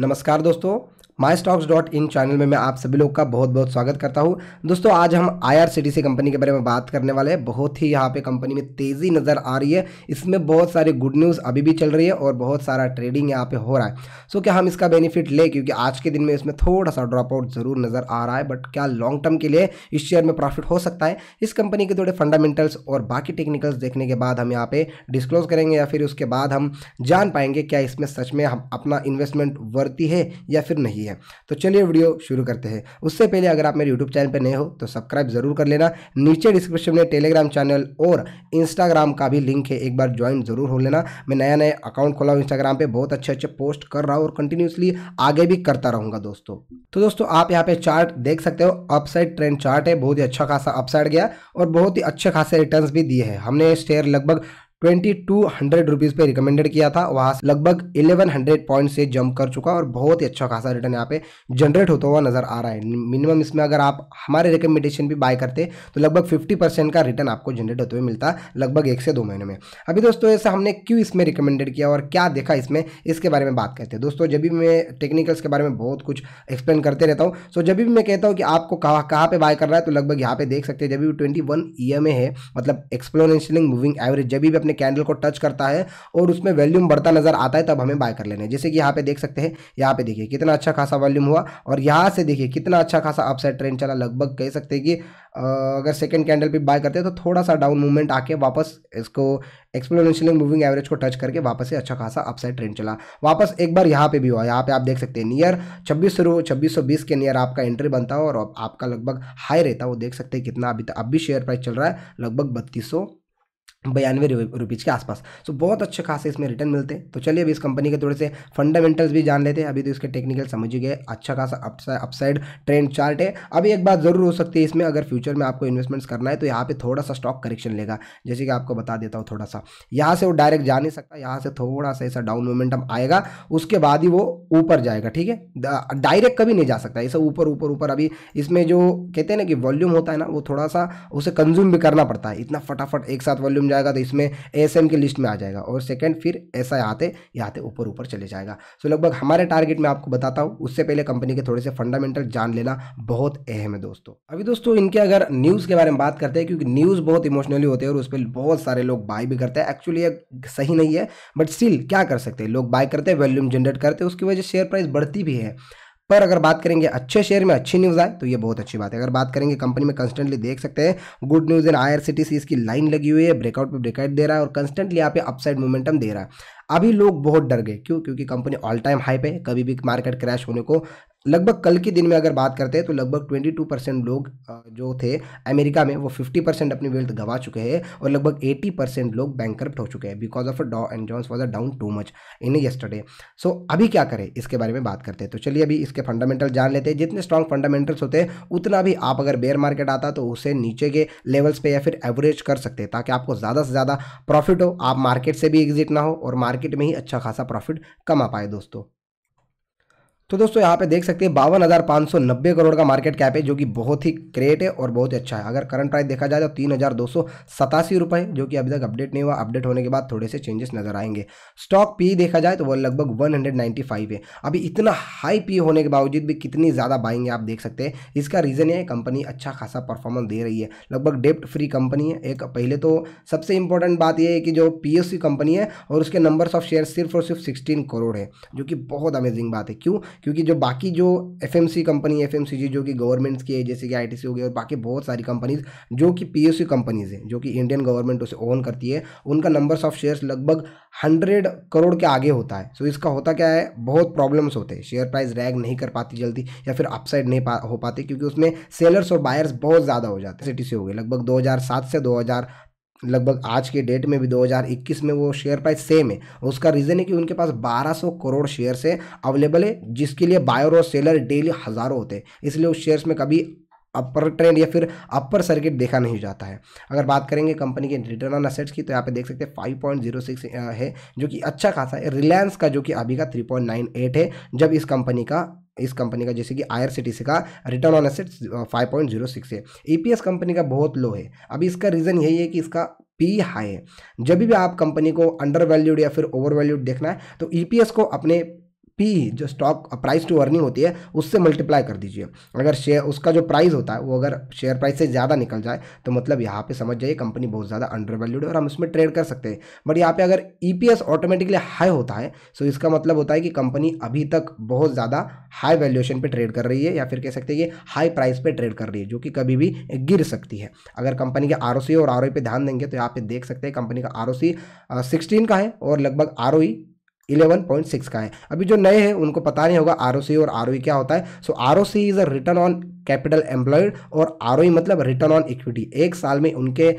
नमस्कार दोस्तों my stocks dot in channel में मैं आप सभी लोग का बहुत बहुत स्वागत करता हूं दोस्तों आज हम सी कंपनी के बारे में बात करने वाले हैं बहुत ही यहाँ पे कंपनी में तेज़ी नज़र आ रही है इसमें बहुत सारी गुड न्यूज़ अभी भी चल रही है और बहुत सारा ट्रेडिंग यहाँ पे हो रहा है सो क्या हम इसका बेनिफिट लें क्योंकि आज के दिन में इसमें थोड़ा सा ड्रॉप आउट ज़रूर नज़र आ रहा है बट क्या लॉन्ग टर्म के लिए इस शेयर में प्रॉफिट हो सकता है इस कंपनी के थोड़े फंडामेंटल्स और बाकी टेक्निकल्स देखने के बाद हम यहाँ पे डिस्क्लोज करेंगे या फिर उसके बाद हम जान पाएंगे क्या इसमें सच में हम अपना इन्वेस्टमेंट वर्थ करती है या फिर नहीं है तो चलिए वीडियो शुरू करते हैं उससे पहले अगर आप मेरे यूट्यूब चैनल पर नए हो तो सब्सक्राइब जरूर कर लेना नीचे डिस्क्रिप्शन में टेलीग्राम चैनल और इंस्टाग्राम का भी लिंक है एक बार ज्वाइन जरूर हो लेना मैं नया नया अकाउंट खोला हूँ इंस्टाग्राम पर बहुत अच्छे अच्छे पोस्ट कर रहा हूँ और कंटिन्यूसली आगे भी करता रहूँगा दोस्तों तो दोस्तों आप यहाँ पे चार्ट देख सकते हो अपसाइड ट्रेंड चार्ट है बहुत ही अच्छा खासा अपसाइड गया और बहुत ही अच्छे खासे रिटर्न भी दिए हैं हमने शेयर लगभग ट्वेंटी टू हंड्रेड रुपीज पे रिकमेंडेड किया था वहां लगभग इलेवन हंड्रेड पॉइंट से जंप कर चुका और बहुत ही अच्छा खासा रिटर्न यहाँ पे जनरेट होता हुआ नजर आ रहा है मिनिमम इसमें अगर आप हमारे रिकमेंडेशन भी बाय करते तो लगभग फिफ्टी परसेंट का रिटर्न आपको जनरेट होते हुए मिलता लगभग एक से दो महीने में अभी दोस्तों ऐसा हमने क्यों इसमें रिकमेंडेड किया और क्या देखा इसमें इसके बारे में बात करते हैं दोस्तों जब भी मैं टेक्निकल्स के बारे में बहुत कुछ एक्सप्लेन करते रहता हूँ सो जब भी मैं कहता हूँ कि आपको कहाँ कहाँ पर बाय कर रहा है तो लगभग यहाँ पे देख सकते हैं जब भी ट्वेंटी वन है मतलब एक्सप्लोनेशनिंग मूविंग एवरेज जब भी अपने कैंडल को टच करता है और उसमें वॉल्यूम बढ़ता नजर आता है तब हमें बाय कर लेना है जैसे कि यहाँ पे देख सकते हैं यहाँ पे देखिए कितना अच्छा खासा वॉल्यूम हुआ और यहाँ से देखिए कितना अच्छा खासा अपसाइड ट्रेंड चला लगभग कह सकते हैं कि अगर सेकेंड कैंडल पर बाय करते हैं तो थोड़ा सा डाउन मूवमेंट आके वापस इसको एक्सप्लोनेंशियल मूविंग एवरेज को टच करके वापस से अच्छा खासा अपसाइड ट्रेंड चला वापस एक बार यहाँ पे भी हुआ यहाँ पे आप देख सकते हैं नियर छब्बीस छब्बीस के नियर आपका एंट्री बनता है और आपका लगभग हाई रहता है वो देख सकते हैं कितना अभी तक अब भी शेयर प्राइस चल रहा है लगभग बत्तीस बयानवे रुपीज़ के आसपास सो so, बहुत अच्छे खासे इसमें रिटर्न मिलते हैं तो चलिए अभी इस कंपनी के थोड़े से फंडामेंटल्स भी जान लेते हैं अभी तो इसके टेक्निकल समझ ही गए अच्छा खासा अपसाइड ट्रेंड चार्ट है अभी एक बात ज़रूर हो सकती है इसमें अगर फ्यूचर में आपको इन्वेस्टमेंट्स करना है तो यहाँ पर थोड़ा सा स्टॉक करेक्शन लेगा जैसे कि आपको बता देता हूँ थोड़ा सा यहाँ से वो डायरेक्ट जा नहीं सकता यहाँ से थोड़ा सा ऐसा डाउन मोमेंटम आएगा उसके बाद ही वो ऊपर जाएगा ठीक है डायरेक्ट कभी नहीं जा सकता ऐसा ऊपर ऊपर ऊपर अभी इसमें जो कहते हैं ना कि वॉल्यूम होता है ना वो थोड़ा सा उसे कंज्यूम भी करना पड़ता है इतना फटाफट एक साथ वॉल्यूम जाएगा तो इसमें एस की लिस्ट में आ जाएगा और सेकेंड फिर ऐसा यहाँ आते यहाँ आते ऊपर ऊपर चले जाएगा सो so, लगभग हमारे टारगेट में आपको बताता हूँ उससे पहले कंपनी के थोड़े से फंडामेंटल जान लेना बहुत अहम है दोस्तों अभी दोस्तों इनके अगर न्यूज़ के बारे में बात करते हैं क्योंकि न्यूज़ बहुत इमोशनली होते हैं और उस पर बहुत सारे लोग बाय भी करते हैं एक्चुअली ये सही नहीं है बट स्टिल क्या कर सकते हैं लोग बाय करते हैं वॉल्यूम जनरेट करते हैं उसकी वजह से शेयर प्राइस बढ़ती भी है पर अगर बात करेंगे अच्छे शेयर में अच्छी न्यूज़ आए तो ये बहुत अच्छी बात है अगर बात करेंगे कंपनी में कंस्टेंटली देख सकते हैं गुड न्यूज़ इन आई इसकी लाइन लगी हुई है ब्रेकआउट पर ब्रेकआउट दे रहा है और कंस्टेंटली यहाँ पे अपसाइड मोमेंटम दे रहा है अभी लोग बहुत डर गए क्यों क्योंकि कंपनी ऑल टाइम हाई पे कभी भी मार्केट क्रैश होने को लगभग कल के दिन में अगर बात करते हैं तो लगभग 22 परसेंट लोग जो थे अमेरिका में वो 50 परसेंट अपनी वेल्थ गवा चुके हैं और लगभग 80 परसेंट लोग बैंक हो चुके हैं because of Dow and Jones was a down too much in yesterday so अभी क्या करें इसके बारे में बात करते हैं तो चलिए अभी इसके फंडामेंटल जान लेते हैं जितने स्ट्रॉन्ग फंडामेंटल्स होते हैं उतना भी आप अगर बेयर मार्केट आता तो उसे नीचे के लेवल्स पर या फिर एवरेज कर सकते हैं ताकि आपको ज़्यादा से ज़्यादा प्रॉफिट हो आप मार्केट से भी एग्जिट ना हो और मार्केट मार्केट में ही अच्छा खासा प्रॉफिट कमा पाए दोस्तों तो दोस्तों यहाँ पे देख सकते हैं बावन हज़ार पाँच सौ नब्बे करोड़ का मार्केट कैप है जो कि बहुत ही ग्रेट है और बहुत ही अच्छा है अगर करंट प्राइस देखा जाए तो तीन हज़ार दो सौ सतासी रुपये जो कि अभी तक अपडेट नहीं हुआ अपडेट होने के बाद थोड़े से चेंजेस नजर आएंगे स्टॉक पी देखा जाए तो वो लगभग वन हंड्रेड नाइन्टी फाइव है अभी इतना हाई पी होने के बावजूद भी कितनी ज़्यादा बाइंग है आप देख सकते हैं इसका रीज़न है कंपनी अच्छा खासा परफॉर्मेंस दे रही है लगभग डेप्ट फ्री कंपनी है एक पहले तो सबसे इंपॉर्टेंट बात यह है कि जो पी कंपनी है और उसके नंबर्स ऑफ शेयर सिर्फ और सिर्फ सिक्सटीन करोड़ है जो कि बहुत अमेजिंग बात है क्यों क्योंकि जो बाकी जो एफ कंपनी एफ जो कि गवर्नमेंट्स की है जैसे कि आई हो गई और बाकी बहुत सारी कंपनीज जो कि पी कंपनीज हैं जो कि इंडियन गवर्नमेंट उसे ओन करती है उनका नंबर्स ऑफ शेयर्स लगभग हंड्रेड करोड़ के आगे होता है सो so, इसका होता क्या है बहुत प्रॉब्लम्स होते हैं शेयर प्राइस रैग नहीं कर पाती जल्दी या फिर अपसाइड नहीं पा, हो पाते क्योंकि उसमें सेलर्स और बायर्स बहुत ज़्यादा हो जाते हैं टी सी हो गए लगभग 2007 से हज़ार लगभग आज के डेट में भी 2021 में वो शेयर प्राइस सेम है उसका रीज़न है कि उनके पास 1200 करोड़ शेयर्स है अवेलेबल है जिसके लिए बायर और सेलर डेली हज़ारों होते हैं इसलिए उस शेयर्स में कभी अपर ट्रेंड या फिर अपर सर्किट देखा नहीं जाता है अगर बात करेंगे कंपनी के रिटर्न ऑन असेट्स की तो यहाँ पे देख सकते हैं फाइव पॉइंट जीरो सिक्स है जो कि अच्छा खासा है रिलायंस का जो कि अभी का थ्री पॉइंट नाइन एट है जब इस कंपनी का इस कंपनी का जैसे कि आई का return on asset five point zero है ई e कंपनी का बहुत लो है अब इसका रीज़न यही है कि इसका पी हाई है जब भी आप कंपनी को अंडर वैल्यूड या फिर ओवर वैल्यूड देखना है तो ईपीएस e को अपने पी जो स्टॉक प्राइस टू अर्निंग होती है उससे मल्टीप्लाई कर दीजिए अगर शेयर उसका जो प्राइस होता है वो अगर शेयर प्राइस से ज़्यादा निकल जाए तो मतलब यहाँ पे समझ जाइए कंपनी बहुत ज़्यादा अंडर वैल्यूड है और हम उसमें ट्रेड कर सकते हैं बट यहाँ पे अगर ई ऑटोमेटिकली हाई होता है सो तो इसका मतलब होता है कि कंपनी अभी तक बहुत ज़्यादा हाई वैल्यूएशन पर ट्रेड कर रही है या फिर कह सकते हैं कि हाई प्राइस पर ट्रेड कर रही है जो कि कभी भी गिर सकती है अगर कंपनी के आर और आर e पे ध्यान देंगे तो यहाँ पे देख सकते हैं कंपनी का आर ओ uh, का है और लगभग आर इलेवन पॉइंट सिक्स का है अभी जो नए हैं उनको पता नहीं होगा आर और आर क्या होता है so R is a return on capital employed और आर मतलब रिटर्न ऑन इक्विटी एक साल में उनके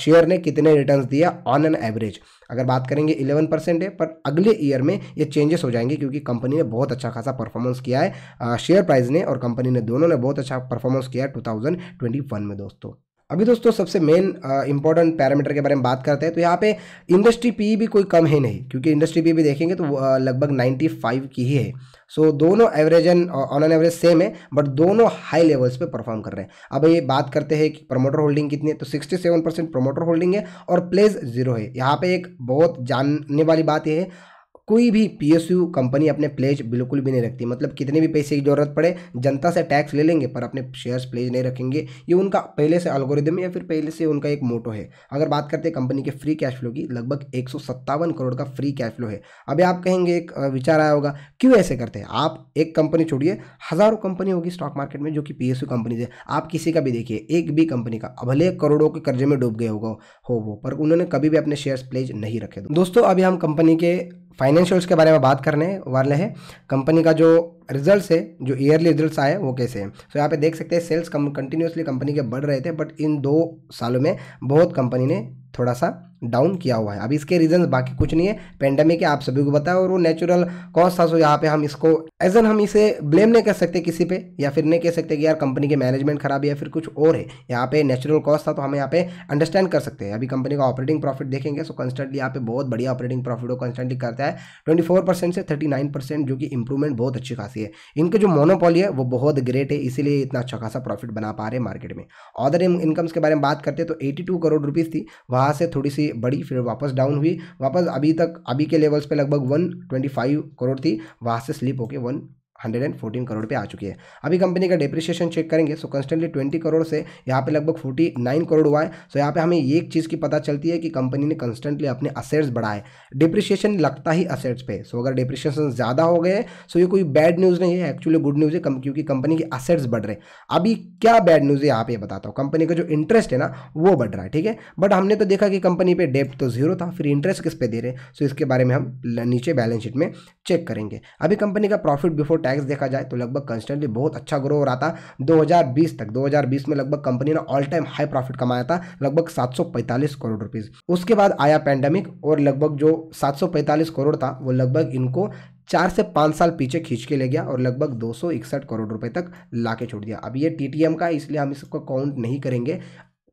शेयर ने कितने रिटर्न दिया ऑन एन एवरेज अगर बात करेंगे 11 परसेंट है पर अगले ईयर में ये चेंजेस हो जाएंगे क्योंकि कंपनी ने बहुत अच्छा खासा परफॉर्मेंस किया है शेयर प्राइस ने और कंपनी ने दोनों ने बहुत अच्छा परफॉर्मेंस किया है 2021 में दोस्तों अभी दोस्तों सबसे मेन इंपॉर्टेंट पैरामीटर के बारे में बात करते हैं तो यहाँ पे इंडस्ट्री पी e भी कोई कम है नहीं क्योंकि इंडस्ट्री पी e भी देखेंगे तो लगभग 95 की ही है सो so, दोनों average on an average same है बट दोनों हाई लेवल्स पे परफॉर्म कर रहे हैं अब ये बात करते हैं कि प्रमोटर होल्डिंग कितनी है तो 67 परसेंट प्रमोटर होल्डिंग है और प्लेज जीरो है यहाँ पे एक बहुत जानने वाली बात यह है कोई भी पीएसयू कंपनी अपने प्लेज बिल्कुल भी नहीं रखती मतलब कितने भी पैसे की जरूरत पड़े जनता से टैक्स ले लेंगे पर अपने शेयर्स प्लेज नहीं रखेंगे ये उनका पहले से अलगोरिदम या फिर पहले से उनका एक मोटो है अगर बात करते हैं कंपनी के फ्री कैश फ्लो की लगभग एक करोड़ का फ्री कैश फ्लो है अभी आप कहेंगे एक विचार आया होगा क्यों ऐसे करते हैं आप एक कंपनी छोड़िए हज़ारों कंपनी होगी स्टॉक मार्केट में जो कि पी कंपनीज है आप किसी का भी देखिए एक भी कंपनी का भले करोड़ों के कर्जे में डूब गए होगा हो वो पर उन्होंने कभी भी अपने शेयर्स प्लेज नहीं रखे दोस्तों अभी हम कंपनी के फाइनेंशियल्स के बारे में बात करने वाले हैं कंपनी का जो रिजल्ट्स है जो ईयरली रिजल्ट्स आए वो कैसे हैं तो यहाँ पे देख सकते हैं सेल्स कंटिन्यूसली कंपनी के बढ़ रहे थे बट इन दो सालों में बहुत कंपनी ने थोड़ा सा डाउन किया हुआ है अब इसके रीजन बाकी कुछ नहीं है पेंडेमिक है आप सभी को बताया और वो नेचुरल कॉज था सो यहाँ पे हम इसको एज एन हम इसे ब्लेम नहीं कर सकते किसी पे या फिर नहीं कह सकते कि यार कंपनी के मैनेजमेंट खराब है या फिर कुछ और है यहाँ पे नेचुरल कॉज था तो हम यहाँ पे अंडरस्टैंड कर सकते हैं अभी कंपनी का ऑपरेटिंग प्रॉफिट देखेंगे सो कंस्टेंटली यहाँ पे बहुत बढ़िया ऑपरेटिंग प्रॉफिट वो कंस्टेंटली करता है ट्वेंटी से थर्टी जो कि इंप्रूवमेंट बहुत अच्छी खासी सकती है इनके जो मोनोपॉली है वो बहुत ग्रेट है इसीलिए इतना अच्छा खासा प्रॉफिट बना पा रहे हैं मार्केट में अदर इनकम्स के बारे में बात करते हैं तो 82 करोड़ रुपीज़ थी वहाँ से थोड़ी सी बड़ी फिर वापस डाउन हुई वापस अभी तक अभी के लेवल्स पर लगभग वन करोड़ थी वहाँ से स्लिप होकर वन 114 करोड़ पे आ चुकी है अभी कंपनी का डिप्रिशिएशन चेक करेंगे सो कंस्टेंटली 20 करोड़ से यहाँ पे लगभग 49 करोड़ हुआ है सो यहाँ पे हमें एक चीज़ की पता चलती है कि कंपनी ने कंस्टेंटली अपने असेट्स बढ़ाए डिप्रिशिएशन लगता ही असेट्स पे सो अगर डिप्रिशिएशन ज़्यादा हो गए सो ये कोई बैड न्यूज़ नहीं है एक्चुअली गुड न्यूज़ है क्योंकि कंपनी के असेट्स बढ़ रहे अभी क्या बैड न्यूज़ है यहाँ पे बताता हूँ कंपनी का जो इंटरेस्ट है ना वो बढ़ रहा है ठीक है बट हमने तो देखा कि कंपनी पर डेप्ट तो जीरो था फिर इंटरेस्ट किस पे दे रहे सो इसके बारे में हम नीचे बैलेंस शीट में चेक करेंगे अभी कंपनी का प्रॉफिट बिफोर टैक्स देखा जाए तो लगभग कंस्टेंटली बहुत अच्छा ग्रो हो रहा था 2020 तक 2020 में लगभग कंपनी ने ऑल टाइम हाई प्रॉफिट कमाया था लगभग 745 करोड़ रुपीज़ उसके बाद आया पैंडेमिक और लगभग जो 745 करोड़ था वो लगभग इनको चार से पाँच साल पीछे खींच के ले गया और लगभग दो करोड़ रुपए तक ला के छोड़ दिया अब ये टी का इसलिए हम इसको काउंट नहीं करेंगे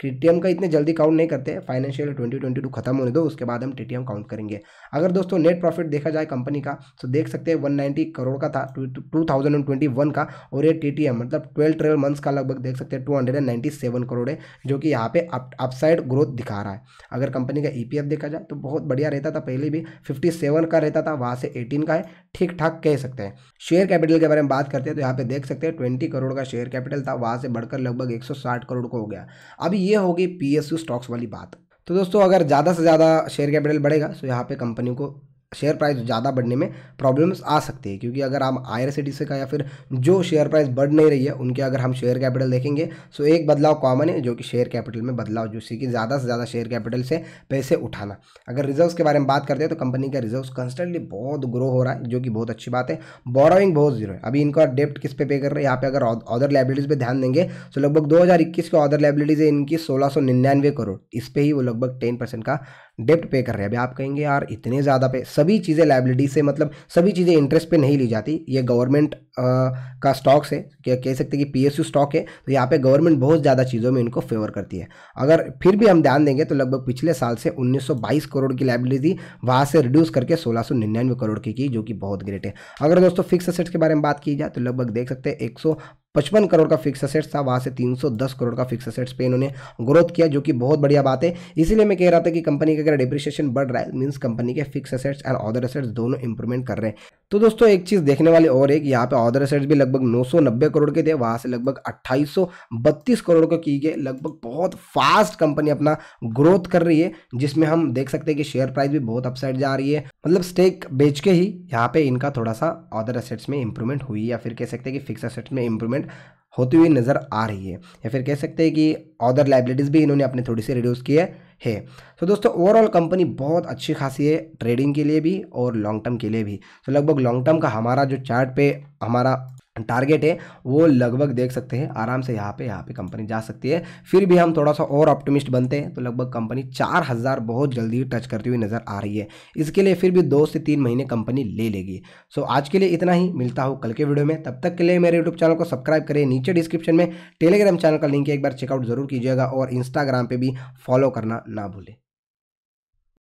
टीटीएम का इतने जल्दी काउंट नहीं करते फाइनेंशियल ट्वेंटी ट्वेंटी टू खत्म होने दो उसके बाद हम टीटीएम काउंट करेंगे अगर दोस्तों नेट प्रॉफिट देखा जाए कंपनी का तो देख सकते हैं 190 करोड़ का था two thousand and twenty one का और ये टीटीएम मतलब ट्वेल्व ट्वेल्व मंथ्स का लगभग देख सकते हैं two hundred and ninety seven crore है जो कि यहाँ पे अपसाइड ग्रोथ दिखा रहा है अगर कंपनी का ई e देखा जाए तो बहुत बढ़िया रहता था पहले भी फिफ्टी सेवन का रहता था वहाँ से एटीन का है ठीक ठाक कह सकते हैं शेयर कैपिटल के बारे में बात करते हैं तो यहाँ पे देख सकते हैं ट्वेंटी करोड़ का शेयर कैपिटल था वहाँ से बढ़कर लगभग 160 करोड़ को हो गया अब ये होगी पीएसयू स्टॉक्स वाली बात तो दोस्तों अगर ज़्यादा से ज़्यादा शेयर कैपिटल बढ़ेगा तो यहाँ पे कंपनी को शेयर प्राइस ज़्यादा बढ़ने में प्रॉब्लम्स आ सकती है क्योंकि अगर हम आयर सी डी का या फिर जो शेयर प्राइस बढ़ नहीं रही है उनके अगर हम शेयर कैपिटल देखेंगे सो एक बदलाव कॉमन है जो कि शेयर कैपिटल में बदलाव जो कि ज़्यादा से ज़्यादा शेयर कैपिटल से पैसे उठाना अगर रिजर्व्स के बारे में बात करते हैं तो कंपनी का रिजर्व कंस्टेंटली बहुत ग्रो हो रहा है जो कि बहुत अच्छी बात है बोरोइंग बहुत जीरो है अभी इनका डेप्ट किस पे पे कर रहे हैं यहाँ पे अगर अदर लाइबिलिटीज़ पर ध्यान देंगे तो लगभग इक्कीस के अदर लाइबिलिटीज़ है इनकी सोलह करोड़ इस पर ही वो लगभग टेन परसेंट का डेप्ट पे कर रहे हैं अभी आप कहेंगे यार इतने ज़्यादा पे सभी चीज़ें लाइबिलिटी से मतलब सभी चीज़ें इंटरेस्ट पे नहीं ली जाती ये गवर्नमेंट का स्टॉक्स है क्या कह सकते हैं कि पी स्टॉक है तो यहाँ पे गवर्नमेंट बहुत ज़्यादा चीज़ों में इनको फेवर करती है अगर फिर भी हम ध्यान देंगे तो लगभग पिछले साल से उन्नीस करोड़ की लाइबिलिटी वहाँ से रिड्यूस करके सोलह करोड़ की की जो कि बहुत ग्रेट है अगर दोस्तों फिक्स असेट्स के बारे में बात की जाए तो लगभग देख सकते हैं एक पचपन करोड़ का फिक्स असेट्स था वहाँ से 310 करोड़ का फिक्स असेट्स पे इन्होंने ग्रोथ किया जो कि बहुत बढ़िया बात है इसीलिए मैं कह रहा था कि कंपनी का अगर डिप्रिशिएशन बढ़ रहा है मीन्स कंपनी के fix assets and other assets दोनों इंप्रूवमेंट कर रहे हैं तो दोस्तों एक चीज़ देखने वाली और एक यहाँ पे अदर असेट्स भी लगभग नब्बे करोड़ के थे वहाँ से लगभग बत्तीस करोड़ को की गए लगभग बहुत फास्ट कंपनी अपना ग्रोथ कर रही है जिसमें हम देख सकते हैं कि शेयर प्राइस भी बहुत अपसाइड जा रही है मतलब स्टेक बेच के ही यहाँ पे इनका थोड़ा सा अदर असेट्स में इंप्रूवमेंट हुई या फिर कह सकते हैं कि फिक्स असेट्स में इंप्रूवमेंट डेवलपमेंट होती हुई नज़र आ रही है या फिर कह सकते हैं कि अदर लाइबिलिटीज़ भी इन्होंने अपने थोड़ी सी रिड्यूस किए है तो so, दोस्तों ओवरऑल कंपनी बहुत अच्छी खासी है ट्रेडिंग के लिए भी और लॉन्ग टर्म के लिए भी तो so, लगभग लॉन्ग टर्म का हमारा जो चार्ट पे हमारा टारगेट है वो लगभग देख सकते हैं आराम से यहाँ पे यहाँ पे कंपनी जा सकती है फिर भी हम थोड़ा सा और ऑप्टिमिस्ट बनते हैं तो लगभग कंपनी चार हज़ार बहुत जल्दी टच करती हुई नज़र आ रही है इसके लिए फिर भी दो से तीन महीने कंपनी ले लेगी सो आज के लिए इतना ही मिलता हूँ कल के वीडियो में तब तक के लिए मेरे यूट्यूब चैनल को सब्सक्राइब करें नीचे डिस्क्रिप्शन में टेलीग्राम चैनल का लिंक एक बार चेकआउट जरूर कीजिएगा और इंस्टाग्राम पर भी फॉलो करना ना भूलें